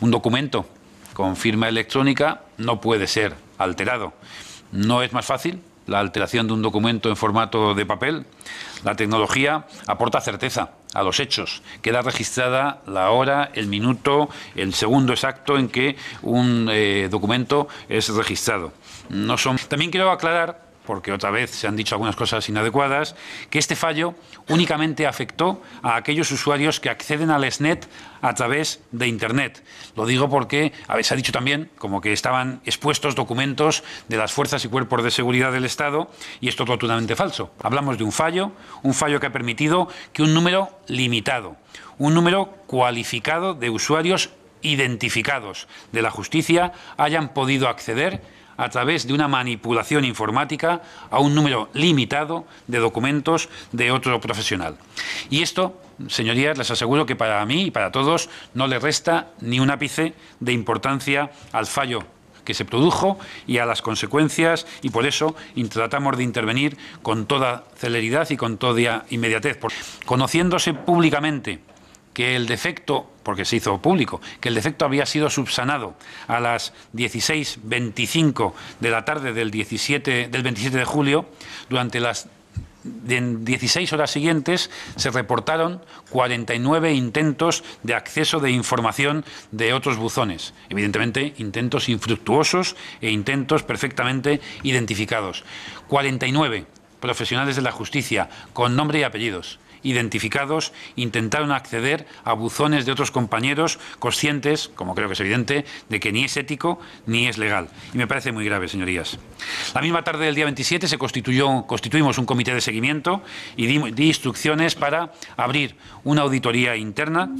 Un documento con firma electrónica no puede ser alterado. No es más fácil la alteración de un documento en formato de papel. La tecnología aporta certeza a los hechos. Queda registrada la hora, el minuto, el segundo exacto en que un eh, documento es registrado. No son... También quiero aclarar porque otra vez se han dicho algunas cosas inadecuadas, que este fallo únicamente afectó a aquellos usuarios que acceden al SNET a través de Internet. Lo digo porque se ha dicho también como que estaban expuestos documentos de las fuerzas y cuerpos de seguridad del Estado y esto es totalmente falso. Hablamos de un fallo, un fallo que ha permitido que un número limitado, un número cualificado de usuarios identificados de la justicia hayan podido acceder a través de una manipulación informática a un número limitado de documentos de otro profesional. Y esto, señorías, les aseguro que para mí y para todos no le resta ni un ápice de importancia al fallo que se produjo y a las consecuencias y por eso tratamos de intervenir con toda celeridad y con toda inmediatez. Conociéndose públicamente que el defecto, porque se hizo público, que el defecto había sido subsanado a las 16.25 de la tarde del, 17, del 27 de julio, durante las 16 horas siguientes se reportaron 49 intentos de acceso de información de otros buzones. Evidentemente, intentos infructuosos e intentos perfectamente identificados. 49 profesionales de la justicia con nombre y apellidos identificados intentaron acceder a buzones de otros compañeros conscientes, como creo que es evidente, de que ni es ético ni es legal. Y me parece muy grave, señorías. La misma tarde del día 27 se constituyó, constituimos un comité de seguimiento y di, di instrucciones para abrir una auditoría interna.